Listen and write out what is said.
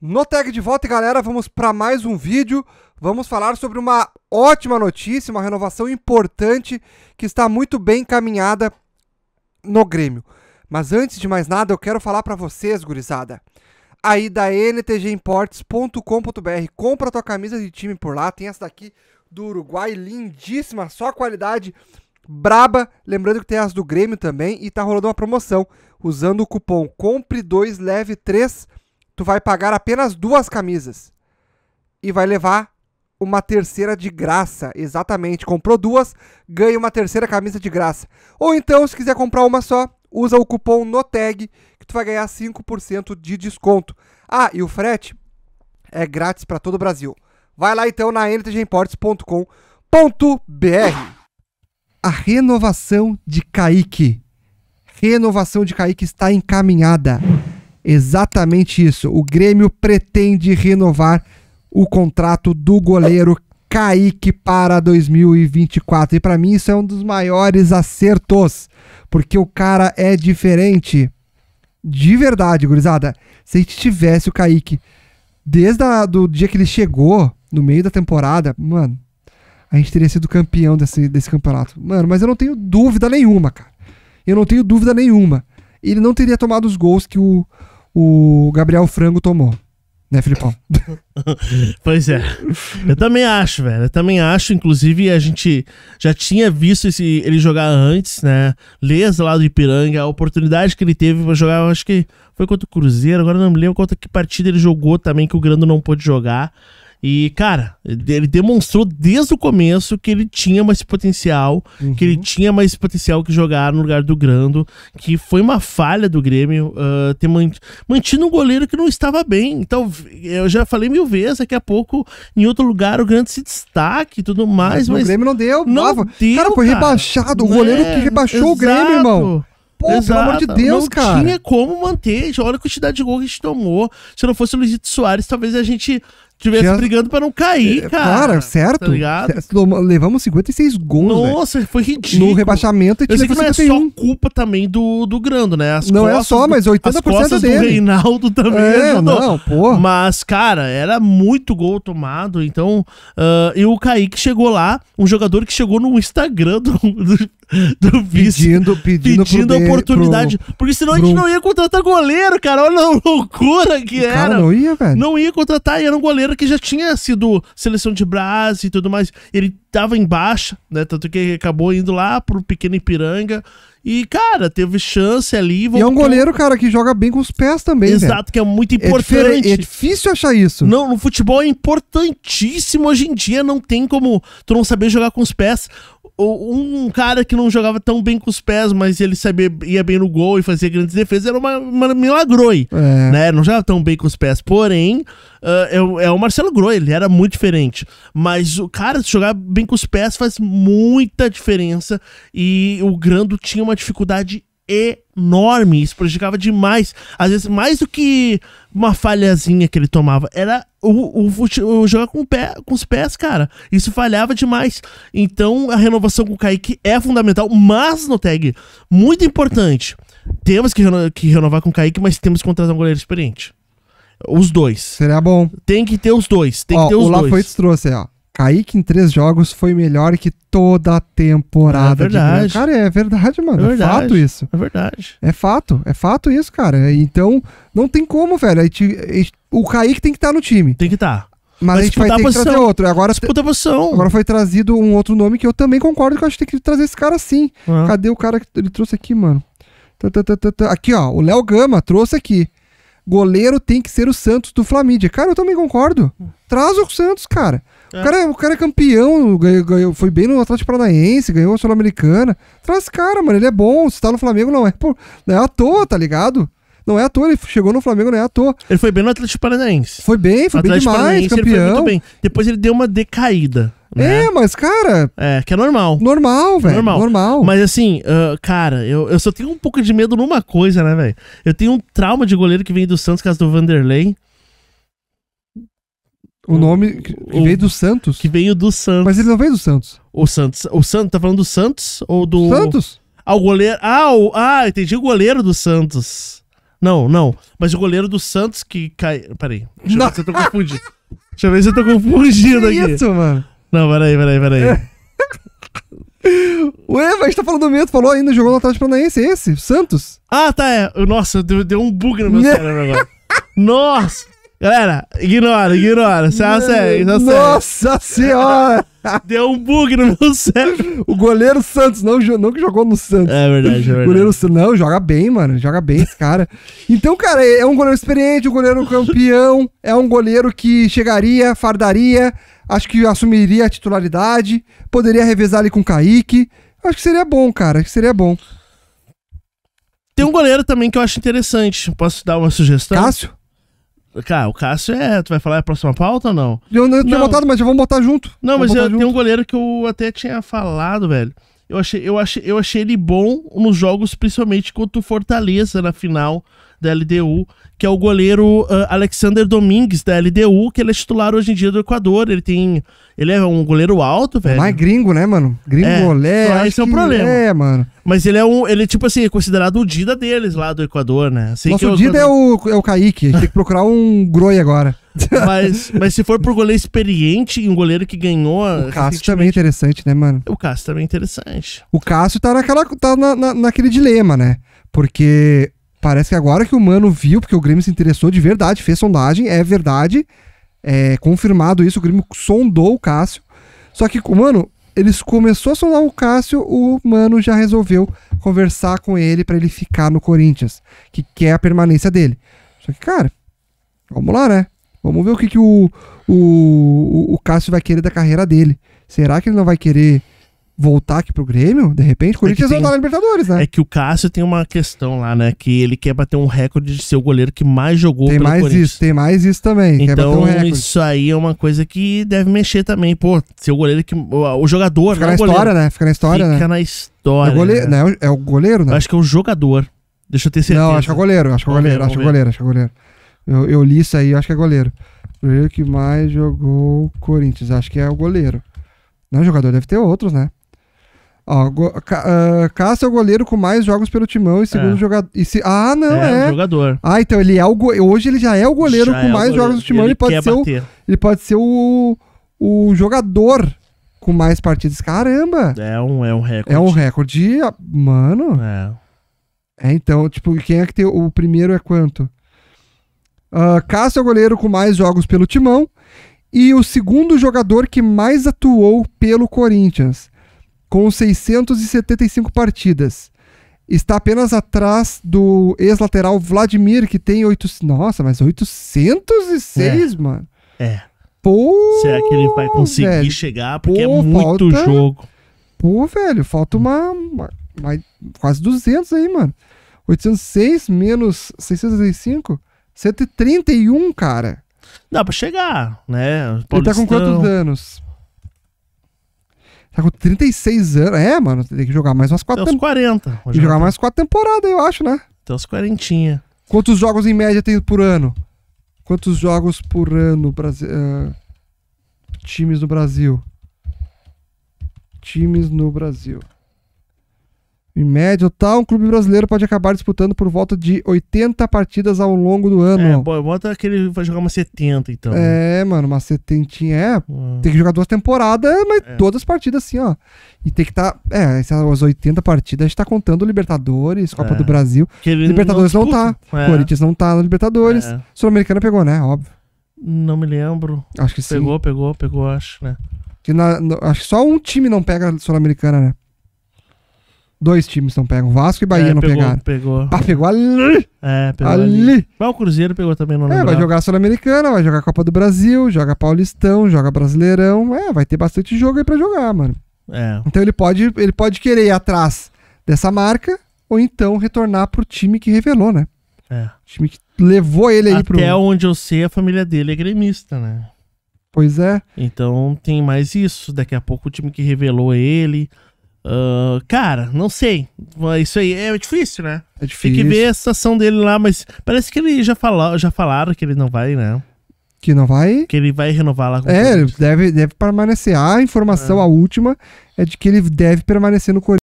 No tag de volta, galera, vamos para mais um vídeo. Vamos falar sobre uma ótima notícia, uma renovação importante que está muito bem encaminhada no Grêmio. Mas antes de mais nada, eu quero falar para vocês, gurizada. Aí da ntgimports.com.br, compra tua camisa de time por lá. Tem essa daqui do Uruguai, lindíssima, só qualidade braba. Lembrando que tem as do Grêmio também e tá rolando uma promoção usando o cupom COMPRE2 LEVE 3 tu vai pagar apenas duas camisas e vai levar uma terceira de graça. Exatamente, comprou duas, ganha uma terceira camisa de graça. Ou então, se quiser comprar uma só, usa o cupom NOTEG que tu vai ganhar 5% de desconto. Ah, e o frete é grátis para todo o Brasil. Vai lá então na ntgimports.com.br. A renovação de Kaique. Renovação de Kaique está encaminhada exatamente isso. O Grêmio pretende renovar o contrato do goleiro Kaique para 2024. E para mim isso é um dos maiores acertos, porque o cara é diferente. De verdade, gurizada. Se a gente tivesse o Kaique desde o do dia que ele chegou, no meio da temporada, mano, a gente teria sido campeão desse, desse campeonato. Mano, mas eu não tenho dúvida nenhuma, cara. Eu não tenho dúvida nenhuma. Ele não teria tomado os gols que o, o Gabriel Frango tomou. Né, Filipão? pois é. Eu também acho, velho. Eu também acho. Inclusive, a gente já tinha visto esse, ele jogar antes, né? Lesa lá do Ipiranga, a oportunidade que ele teve para jogar, acho que foi contra o Cruzeiro. Agora não me lembro quanto que partida ele jogou também, que o Grando não pôde jogar. E, cara, ele demonstrou desde o começo que ele tinha mais potencial, uhum. que ele uhum. tinha mais potencial que jogar no lugar do Grando, que foi uma falha do Grêmio uh, ter mantido um goleiro que não estava bem. Então, eu já falei mil vezes, daqui a pouco, em outro lugar, o Grando se destaque e tudo mais. Mas, mas o Grêmio não deu, não dava. deu cara, foi cara. rebaixado. O goleiro é, que rebaixou exato. o Grêmio, irmão. Pô, Exato. pelo amor de Deus, não cara. Não tinha como manter. Olha a quantidade de gol que a gente tomou. Se não fosse o Luizito Soares, talvez a gente tivesse tinha... brigando para não cair, é, cara. Claro, tá certo. Tá ligado? Levamos 56 gols. Nossa, foi ridículo. No rebaixamento, Eu sei que não é só culpa também do, do Grando, né? As não é costas, é só, mas 80% as costas dele. do Reinaldo também é, ajudou. Não, porra. Mas, cara, era muito gol tomado. Então, uh, e o Kaique chegou lá, um jogador que chegou no Instagram do, do do vice. Pedindo, pedindo, pedindo a oportunidade. Pro, porque senão pro... a gente não ia contratar goleiro, cara. Olha a loucura que era. Cara, não ia, velho. Não ia contratar e era um goleiro que já tinha sido seleção de Brás e tudo mais. Ele tava em baixa, né? Tanto que acabou indo lá pro pequeno Ipiranga. E, cara, teve chance ali. E é um goleiro, cara, que joga bem com os pés também. Exato, velho. que é muito é importante. É, é, difícil achar isso. Não, no futebol é importantíssimo hoje em dia. Não tem como tu não saber jogar com os pés um cara que não jogava tão bem com os pés, mas ele sabia, ia bem no gol e fazia grandes defesas, era uma, uma milagroi, é. né? Não jogava tão bem com os pés, porém, uh, é, é, o Marcelo Groi, ele era muito diferente. Mas o cara, jogar bem com os pés faz muita diferença e o Grando tinha uma dificuldade enorme. Isso prejudicava demais. Às vezes, mais do que uma falhazinha que ele tomava. Era o, o, o jogar com, o pé, com os pés, cara. Isso falhava demais. Então, a renovação com o Kaique é fundamental, mas no tag, muito importante. Temos que, reno que renovar com o Kaique, mas temos que contratar um goleiro experiente. Os dois. Seria bom. Tem que ter os dois. Tem ó, que ter os o dois. O Lafoites trouxe, ó. Kaique em três jogos foi melhor que toda a temporada. É verdade. Cara, é verdade, mano. É, é verdade, é fato isso. É verdade. É fato. É fato isso, cara. Então, não tem como, velho. O Kaique tem que estar tá no time. Tem que estar. Tá. Mas, Mas a gente vai ter que trazer outro. Agora, disputa posição. Agora foi trazido um outro nome que eu também concordo que eu acho que tem que trazer esse cara sim. Uhum. Cadê o cara que ele trouxe aqui, mano? Tá, aqui, ó. O Léo Gama trouxe aqui. Goleiro tem que ser o Santos do Flamídia. Cara, eu também concordo. Traz o Santos, cara. É. O, cara, o cara é campeão, ganhou, ganhou, foi bem no Atlético Paranaense, ganhou a Sul-Americana. Traz cara, mano, ele é bom. Se tá no Flamengo, não é, por, não é à toa, tá ligado? Não é à toa, ele chegou no Flamengo, não é à toa. Ele foi bem no Atlético Paranaense. Foi bem, foi Atlético bem demais, campeão. Ele foi muito bem. Depois ele deu uma decaída. Né? É, mas, cara. É, que é normal. Normal, velho. Normal. normal. Mas, assim, uh, cara, eu, eu só tenho um pouco de medo numa coisa, né, velho? Eu tenho um trauma de goleiro que vem do Santos, caso é do Vanderlei. O, nome que o, veio do Santos. Que veio do Santos. Mas ele não veio do Santos. O Santos. O Santos, tá falando do Santos ou do. Santos? Ah, o goleiro. Ah, o, ah entendi o goleiro do Santos. Não, não. Mas o goleiro do Santos que cai. Peraí. Deixa eu não. ver se eu tô confundindo. Deixa eu ver se eu tô confundindo que aqui. Isso, mano. Não, peraí, peraí, peraí. É. Ué, mas tá falando do mesmo, falou ainda, jogou no Atlético Paranaense, é esse, Santos. Ah, tá, é. Nossa, deu, deu um bug no meu cérebro agora. Nossa! Galera, ignora, ignora. Só segue, só segue. Nossa senhora! Deu um bug no meu cérebro. O goleiro Santos, não, não que jogou no Santos. É verdade, é verdade. O goleiro Santos, não, joga bem, mano. Joga bem esse cara. Então, cara, é um goleiro experiente, um goleiro campeão. É um goleiro que chegaria, fardaria. Acho que assumiria a titularidade. Poderia revezar ali com o Kaique. Acho que seria bom, cara. Acho que seria bom. Tem um goleiro também que eu acho interessante. Posso dar uma sugestão? Cássio? Cara, o Cássio é. Tu vai falar é a próxima pauta ou não? Eu não, eu não. tinha botado, mas já vamos botar junto. Não, vamos mas eu, junto. tem um goleiro que eu até tinha falado, velho. Eu achei, eu, achei, eu achei ele bom nos jogos, principalmente contra o Fortaleza na final da LDU, que é o goleiro uh, Alexander Domingues da LDU, que ele é titular hoje em dia do Equador. Ele tem. Ele é um goleiro alto, velho. Mais gringo, né, mano? gringo É, esse é um problema. É, mano. Mas ele é um. Ele, é tipo assim, é considerado o Dida deles lá do Equador, né? Assim Nosso que é o Dida é o, é o Kaique. tem que procurar um Groi agora mas, mas se for por goleiro experiente e um goleiro que ganhou. O Cássio também é interessante, né, mano? O Cássio também é interessante. O Cássio tá, naquela, tá na, na, naquele dilema, né? Porque parece que agora que o Mano viu, porque o Grêmio se interessou de verdade, fez sondagem, é verdade. É confirmado isso, o Grêmio sondou o Cássio. Só que, mano, eles começou a sondar o Cássio, o Mano já resolveu conversar com ele para ele ficar no Corinthians, que quer é a permanência dele. Só que, cara, vamos lá, né? Vamos ver o que, que o, o, o Cássio vai querer da carreira dele. Será que ele não vai querer voltar aqui pro Grêmio, de repente, o é Corinthians é tem... voltar na Libertadores, né? É que o Cássio tem uma questão lá, né? Que ele quer bater um recorde de ser o goleiro que mais jogou tem mais Isso, tem mais isso também. Então, um isso aí é uma coisa que deve mexer também. Pô, ser o goleiro que. O jogador. Fica na é história, né? Fica na história. Fica né? na história. É o goleiro, né? né? É o goleiro, né? Eu acho que é o jogador. Deixa eu ter certeza. Não, acho que é o goleiro, acho que é o é goleiro, acho que é o goleiro, acho que é o goleiro. Eu, eu li isso aí, acho que é goleiro. O goleiro que mais jogou Corinthians, acho que é o goleiro. Não, jogador deve ter outros, né? Ó, go, uh, Cássio é o goleiro com mais jogos pelo timão e é. segundo é. jogador. se, ah, não, é. é. Um jogador. Ah, então ele é o goleiro. hoje ele já é o goleiro já com é mais goleiro. jogos do timão. Ele, ele pode ser bater. o, ele pode ser o, o jogador com mais partidas. Caramba! É um, é um recorde. É um recorde, ah, mano. É. É, então, tipo, quem é que tem. O primeiro é quanto? Uh, Cássio é o goleiro com mais jogos pelo Timão e o segundo jogador que mais atuou pelo Corinthians, com 675 partidas. Está apenas atrás do ex-lateral Vladimir, que tem 8... Nossa, mas 806, é. mano. É. Pô, Será que ele vai conseguir velho. chegar? Porque é Pô, é muito falta... jogo. Pô, velho, falta uma, uma, uma, quase 200 aí, mano. 806 menos 665 131, cara. Dá pra chegar, né? Paulistão. Ele tá com quantos anos? Tá com 36 anos. É, mano, tem que jogar mais umas 4 temporadas. 40. Tem que jogar mais 4 temporadas, eu acho, né? Tem uns 40. Quantos jogos em média tem por ano? Quantos jogos por ano Brasil, uh, eh, times no Brasil? Times no Brasil. Em média, tal um clube brasileiro pode acabar disputando por volta de 80 partidas ao longo do é, ano. É, bota aquele. Vai jogar uma 70, então. É, mano, uma 70 é. Ah. Tem que jogar duas temporadas, é. mas é. todas as partidas assim, ó. E tem que estar. Tá, é, essas 80 partidas a gente tá contando Libertadores, Copa é. do Brasil. Libertadores não, não tá. É. Corinthians não tá na Libertadores. É. Sul-Americana pegou, né? Óbvio. Não me lembro. Acho que pegou, sim. Pegou, pegou, pegou, acho, né? Que na, no, acho que só um time não pega Sul-Americana, né? Dois times não pegam. Vasco e Bahia é, não pegou, pegaram. Pegou. Ah, pegou ali. É, pegou ali. ali. Mas o Cruzeiro pegou também, não É, vai jogar Sul-Americana, vai jogar Copa do Brasil, joga Paulistão, joga Brasileirão. É, vai ter bastante jogo aí pra jogar, mano. É. Então ele pode, ele pode querer ir atrás dessa marca ou então retornar pro time que revelou, né? É. O time que levou ele aí Até pro... Até onde eu sei, a família dele é gremista, né? Pois é. Então tem mais isso. Daqui a pouco o time que revelou ele ah, cara, não sei. Isso aí é difícil, né? É difícil. Tem que ver a situação dele lá, mas parece que ele já, fala, já falaram que ele não vai, né? Que não vai? Que ele vai renovar lá com É, o deve, deve permanecer. A informação, é. a última, é de que ele deve permanecer no Corinthians.